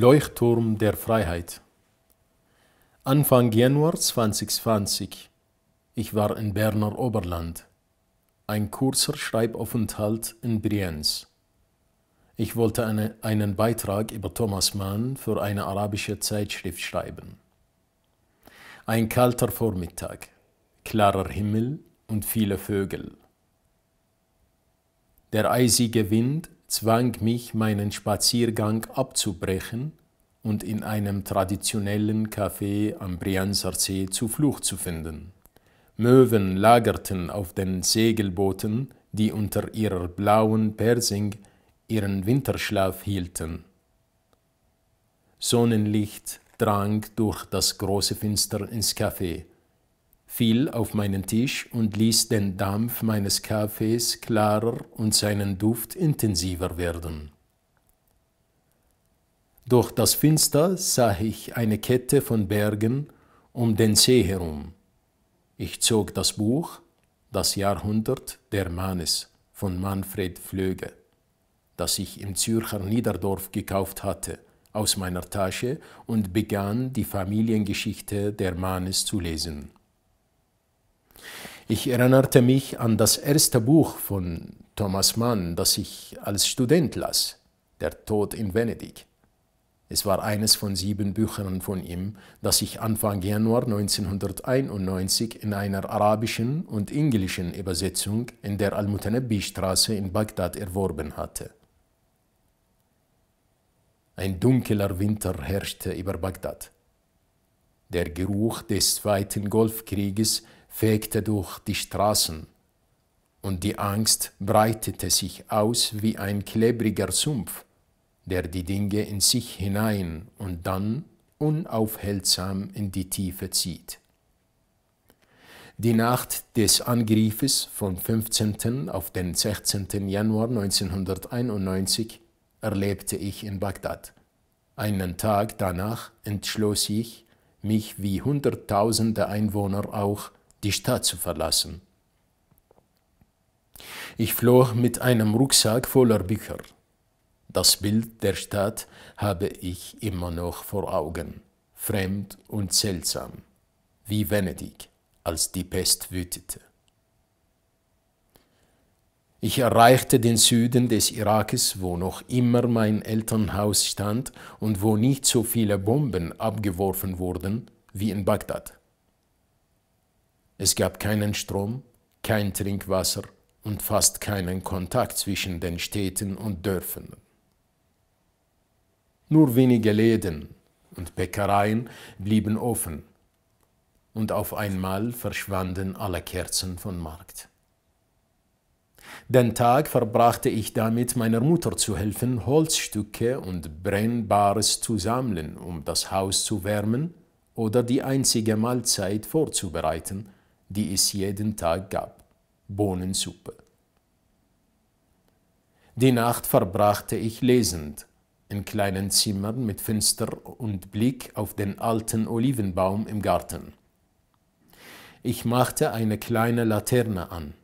Leuchtturm der Freiheit. Anfang Januar 2020. Ich war in Berner Oberland. Ein kurzer Schreibaufenthalt in Brienz. Ich wollte eine, einen Beitrag über Thomas Mann für eine arabische Zeitschrift schreiben. Ein kalter Vormittag, klarer Himmel und viele Vögel. Der eisige Wind zwang mich, meinen Spaziergang abzubrechen und in einem traditionellen Café am Brianzer See Zuflucht zu finden. Möwen lagerten auf den Segelbooten, die unter ihrer blauen Persing ihren Winterschlaf hielten. Sonnenlicht drang durch das große Finster ins Café fiel auf meinen Tisch und ließ den Dampf meines Kaffees klarer und seinen Duft intensiver werden. Durch das Finster sah ich eine Kette von Bergen um den See herum. Ich zog das Buch Das Jahrhundert der Mannes von Manfred Flöge, das ich im Zürcher Niederdorf gekauft hatte, aus meiner Tasche und begann die Familiengeschichte der Mannes zu lesen. Ich erinnerte mich an das erste Buch von Thomas Mann, das ich als Student las, Der Tod in Venedig. Es war eines von sieben Büchern von ihm, das ich Anfang Januar 1991 in einer arabischen und englischen Übersetzung in der Al-Mutanabbi-Straße in Bagdad erworben hatte. Ein dunkler Winter herrschte über Bagdad. Der Geruch des Zweiten Golfkrieges fegte durch die Straßen, und die Angst breitete sich aus wie ein klebriger Sumpf, der die Dinge in sich hinein und dann unaufhaltsam in die Tiefe zieht. Die Nacht des Angriffes vom 15. auf den 16. Januar 1991 erlebte ich in Bagdad. Einen Tag danach entschloss ich, mich wie Hunderttausende Einwohner auch die Stadt zu verlassen. Ich floh mit einem Rucksack voller Bücher. Das Bild der Stadt habe ich immer noch vor Augen, fremd und seltsam, wie Venedig, als die Pest wütete. Ich erreichte den Süden des Irakes, wo noch immer mein Elternhaus stand und wo nicht so viele Bomben abgeworfen wurden wie in Bagdad. Es gab keinen Strom, kein Trinkwasser und fast keinen Kontakt zwischen den Städten und Dörfern. Nur wenige Läden und Bäckereien blieben offen und auf einmal verschwanden alle Kerzen vom Markt. Den Tag verbrachte ich damit, meiner Mutter zu helfen, Holzstücke und Brennbares zu sammeln, um das Haus zu wärmen oder die einzige Mahlzeit vorzubereiten – die es jeden Tag gab, Bohnensuppe. Die Nacht verbrachte ich lesend, in kleinen Zimmern mit Fenster und Blick auf den alten Olivenbaum im Garten. Ich machte eine kleine Laterne an,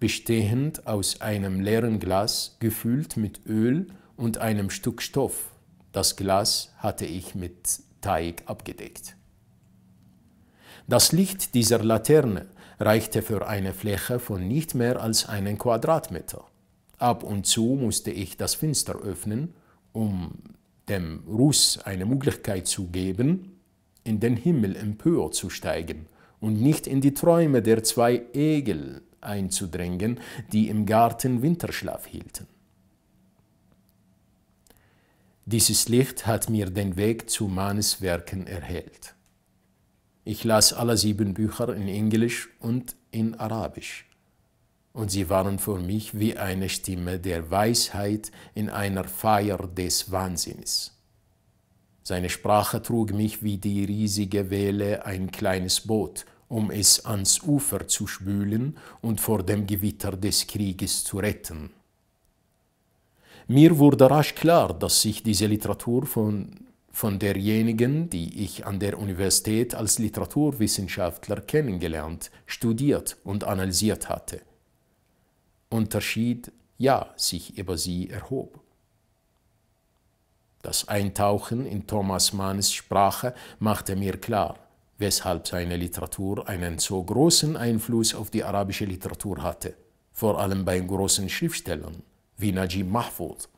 bestehend aus einem leeren Glas, gefüllt mit Öl und einem Stück Stoff. Das Glas hatte ich mit Teig abgedeckt. Das Licht dieser Laterne reichte für eine Fläche von nicht mehr als einem Quadratmeter. Ab und zu musste ich das Fenster öffnen, um dem Ruß eine Möglichkeit zu geben, in den Himmel empor zu steigen und nicht in die Träume der zwei Egel einzudrängen, die im Garten Winterschlaf hielten. Dieses Licht hat mir den Weg zu Mannes Werken erhellt. Ich las alle sieben Bücher in Englisch und in Arabisch. Und sie waren für mich wie eine Stimme der Weisheit in einer Feier des Wahnsinns. Seine Sprache trug mich wie die riesige Welle ein kleines Boot, um es ans Ufer zu spülen und vor dem Gewitter des Krieges zu retten. Mir wurde rasch klar, dass sich diese Literatur von von derjenigen, die ich an der Universität als Literaturwissenschaftler kennengelernt, studiert und analysiert hatte. Unterschied, ja, sich über sie erhob. Das Eintauchen in Thomas Manns Sprache machte mir klar, weshalb seine Literatur einen so großen Einfluss auf die arabische Literatur hatte, vor allem bei großen Schriftstellern wie Najib Mahfoud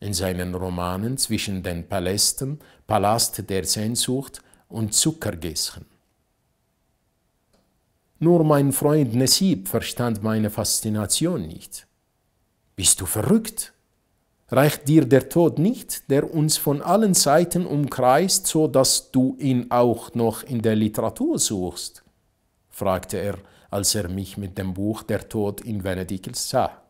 in seinen Romanen zwischen den Palästen, Palast der Sehnsucht und Zuckergessen. Nur mein Freund Nesib verstand meine Faszination nicht. Bist du verrückt? Reicht dir der Tod nicht, der uns von allen Seiten umkreist, so dass du ihn auch noch in der Literatur suchst? fragte er, als er mich mit dem Buch Der Tod in Venedig sah.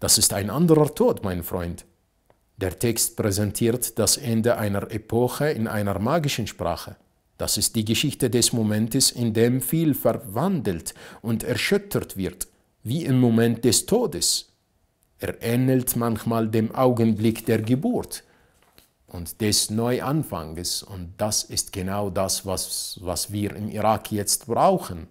Das ist ein anderer Tod, mein Freund. Der Text präsentiert das Ende einer Epoche in einer magischen Sprache. Das ist die Geschichte des Momentes, in dem viel verwandelt und erschüttert wird, wie im Moment des Todes. Er ähnelt manchmal dem Augenblick der Geburt und des Neuanfanges. Und das ist genau das, was, was wir im Irak jetzt brauchen,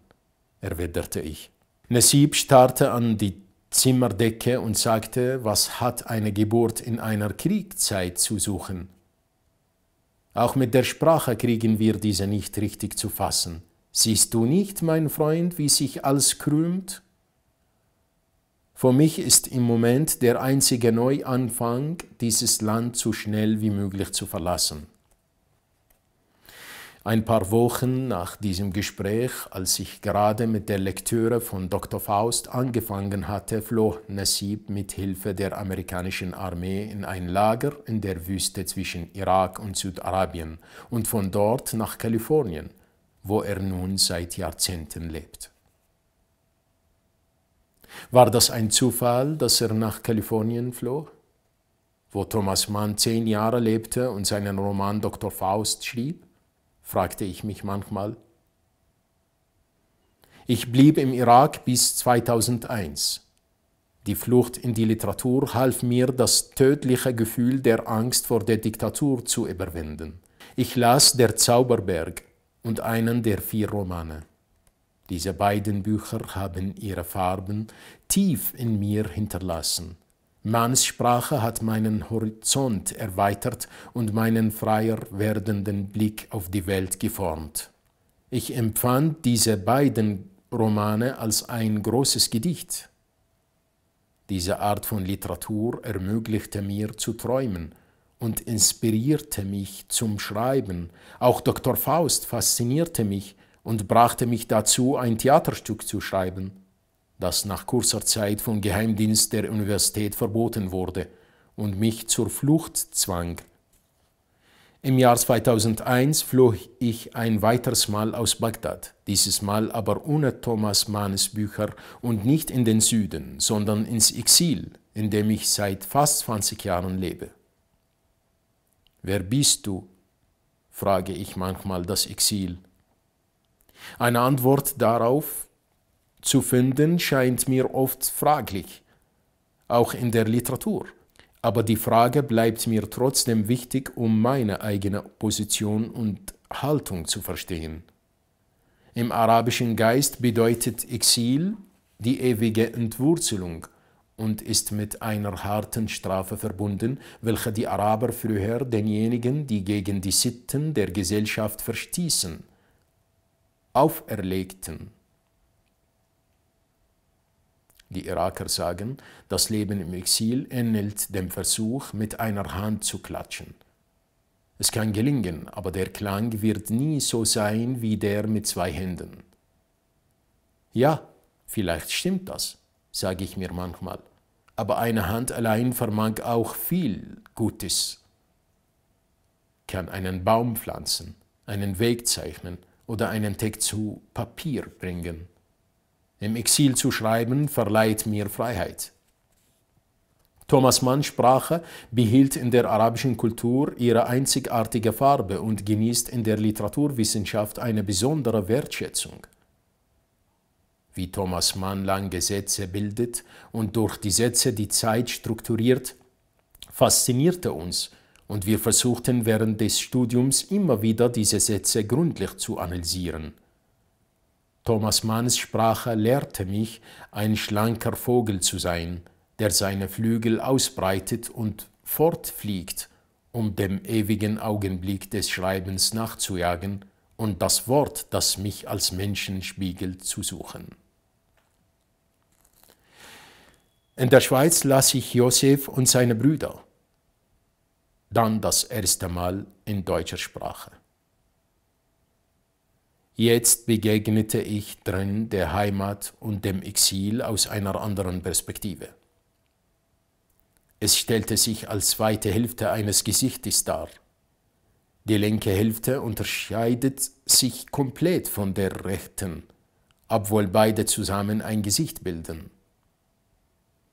erwiderte ich. Nasib starrte an die Zimmerdecke und sagte, was hat eine Geburt in einer Kriegzeit zu suchen? Auch mit der Sprache kriegen wir diese nicht richtig zu fassen. Siehst du nicht, mein Freund, wie sich alles krümmt? Für mich ist im Moment der einzige Neuanfang, dieses Land so schnell wie möglich zu verlassen. Ein paar Wochen nach diesem Gespräch, als ich gerade mit der Lektüre von Dr. Faust angefangen hatte, floh Nasib mit Hilfe der amerikanischen Armee in ein Lager in der Wüste zwischen Irak und Südarabien und von dort nach Kalifornien, wo er nun seit Jahrzehnten lebt. War das ein Zufall, dass er nach Kalifornien floh? wo Thomas Mann zehn Jahre lebte und seinen Roman Dr. Faust schrieb? fragte ich mich manchmal. Ich blieb im Irak bis 2001. Die Flucht in die Literatur half mir, das tödliche Gefühl der Angst vor der Diktatur zu überwinden. Ich las Der Zauberberg und einen der vier Romane. Diese beiden Bücher haben ihre Farben tief in mir hinterlassen. Manns Sprache hat meinen Horizont erweitert und meinen freier werdenden Blick auf die Welt geformt. Ich empfand diese beiden Romane als ein großes Gedicht. Diese Art von Literatur ermöglichte mir zu träumen und inspirierte mich zum Schreiben. Auch Dr. Faust faszinierte mich und brachte mich dazu, ein Theaterstück zu schreiben das nach kurzer Zeit vom Geheimdienst der Universität verboten wurde und mich zur Flucht zwang. Im Jahr 2001 floh ich ein weiteres Mal aus Bagdad, dieses Mal aber ohne Thomas Mannes Bücher und nicht in den Süden, sondern ins Exil, in dem ich seit fast 20 Jahren lebe. Wer bist du? frage ich manchmal das Exil. Eine Antwort darauf zu finden, scheint mir oft fraglich, auch in der Literatur. Aber die Frage bleibt mir trotzdem wichtig, um meine eigene Position und Haltung zu verstehen. Im arabischen Geist bedeutet Exil die ewige Entwurzelung und ist mit einer harten Strafe verbunden, welche die Araber früher denjenigen, die gegen die Sitten der Gesellschaft verstießen, auferlegten. Die Iraker sagen, das Leben im Exil ähnelt dem Versuch, mit einer Hand zu klatschen. Es kann gelingen, aber der Klang wird nie so sein wie der mit zwei Händen. Ja, vielleicht stimmt das, sage ich mir manchmal, aber eine Hand allein vermag auch viel Gutes. Kann einen Baum pflanzen, einen Weg zeichnen oder einen Text zu Papier bringen. Im Exil zu schreiben verleiht mir Freiheit. Thomas Manns Sprache behielt in der arabischen Kultur ihre einzigartige Farbe und genießt in der Literaturwissenschaft eine besondere Wertschätzung. Wie Thomas Mann lange Sätze bildet und durch die Sätze die Zeit strukturiert, faszinierte uns und wir versuchten während des Studiums immer wieder diese Sätze gründlich zu analysieren. Thomas Manns Sprache lehrte mich, ein schlanker Vogel zu sein, der seine Flügel ausbreitet und fortfliegt, um dem ewigen Augenblick des Schreibens nachzujagen und das Wort, das mich als Menschen spiegelt, zu suchen. In der Schweiz las ich Josef und seine Brüder, dann das erste Mal in deutscher Sprache. Jetzt begegnete ich drin der Heimat und dem Exil aus einer anderen Perspektive. Es stellte sich als zweite Hälfte eines Gesichtes dar. Die linke Hälfte unterscheidet sich komplett von der rechten, obwohl beide zusammen ein Gesicht bilden.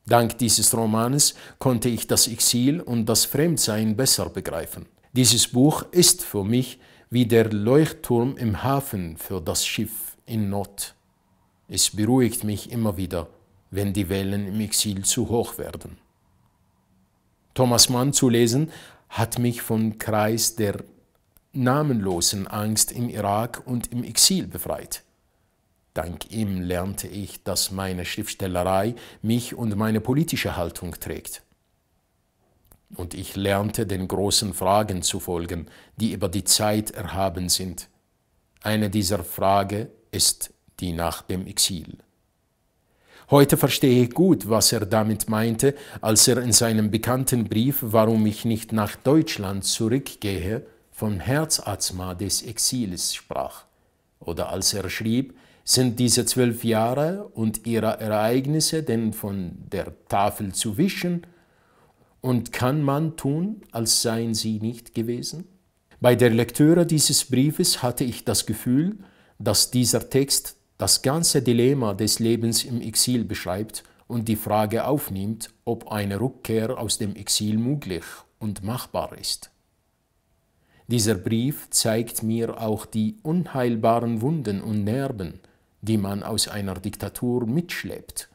Dank dieses Romanes konnte ich das Exil und das Fremdsein besser begreifen. Dieses Buch ist für mich wie der Leuchtturm im Hafen für das Schiff in Not. Es beruhigt mich immer wieder, wenn die Wellen im Exil zu hoch werden. Thomas Mann zu lesen, hat mich vom Kreis der namenlosen Angst im Irak und im Exil befreit. Dank ihm lernte ich, dass meine Schriftstellerei mich und meine politische Haltung trägt und ich lernte den großen Fragen zu folgen, die über die Zeit erhaben sind. Eine dieser Fragen ist die nach dem Exil. Heute verstehe ich gut, was er damit meinte, als er in seinem bekannten Brief Warum ich nicht nach Deutschland zurückgehe vom Herzasthma des Exils sprach. Oder als er schrieb, sind diese zwölf Jahre und ihre Ereignisse denn von der Tafel zu wischen, und kann man tun, als seien sie nicht gewesen? Bei der Lektüre dieses Briefes hatte ich das Gefühl, dass dieser Text das ganze Dilemma des Lebens im Exil beschreibt und die Frage aufnimmt, ob eine Rückkehr aus dem Exil möglich und machbar ist. Dieser Brief zeigt mir auch die unheilbaren Wunden und Nerven, die man aus einer Diktatur mitschleppt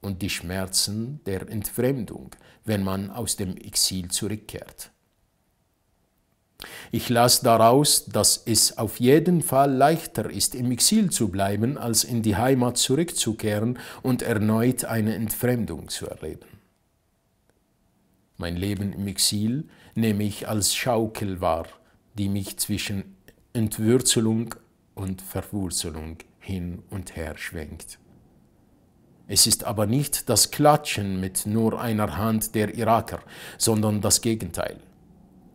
und die Schmerzen der Entfremdung, wenn man aus dem Exil zurückkehrt. Ich las daraus, dass es auf jeden Fall leichter ist, im Exil zu bleiben, als in die Heimat zurückzukehren und erneut eine Entfremdung zu erleben. Mein Leben im Exil nehme ich als Schaukel wahr, die mich zwischen Entwürzelung und Verwurzelung hin und her schwenkt. Es ist aber nicht das Klatschen mit nur einer Hand der Iraker, sondern das Gegenteil.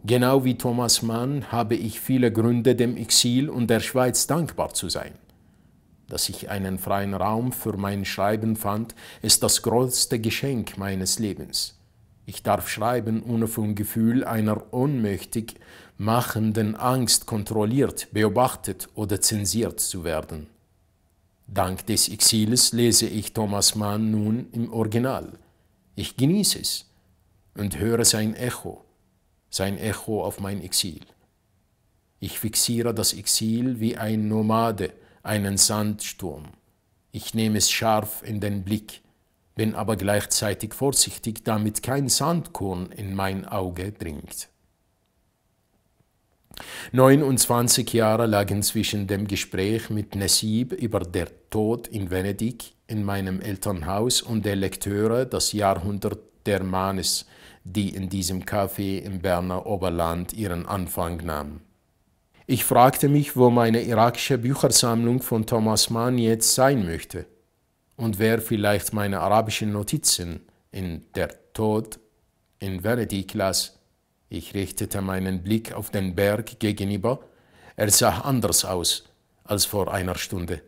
Genau wie Thomas Mann habe ich viele Gründe, dem Exil und der Schweiz dankbar zu sein. Dass ich einen freien Raum für mein Schreiben fand, ist das größte Geschenk meines Lebens. Ich darf schreiben, ohne vom Gefühl einer ohnmächtig machenden Angst kontrolliert, beobachtet oder zensiert zu werden. Dank des Exils lese ich Thomas Mann nun im Original. Ich genieße es und höre sein Echo, sein Echo auf mein Exil. Ich fixiere das Exil wie ein Nomade einen Sandsturm. Ich nehme es scharf in den Blick, bin aber gleichzeitig vorsichtig, damit kein Sandkorn in mein Auge dringt. 29 Jahre lagen zwischen dem Gespräch mit Nasib über der Tod in Venedig in meinem Elternhaus und der Lektüre Das Jahrhundert der Mannes, die in diesem Café im Berner Oberland ihren Anfang nahm. Ich fragte mich, wo meine irakische Büchersammlung von Thomas Mann jetzt sein möchte und wer vielleicht meine arabischen Notizen in Der Tod in Venedig las ich richtete meinen Blick auf den Berg gegenüber. Er sah anders aus als vor einer Stunde.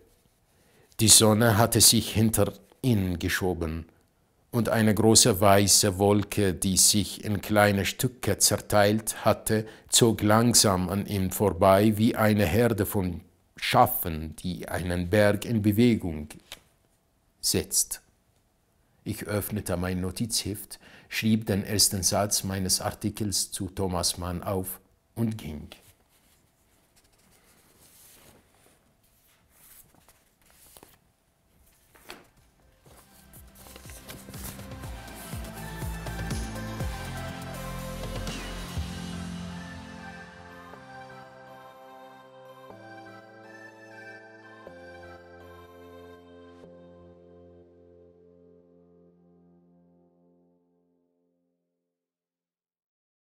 Die Sonne hatte sich hinter ihn geschoben und eine große weiße Wolke, die sich in kleine Stücke zerteilt hatte, zog langsam an ihm vorbei wie eine Herde von Schaffen, die einen Berg in Bewegung setzt. Ich öffnete mein Notizheft schrieb den ersten Satz meines Artikels zu Thomas Mann auf und ging.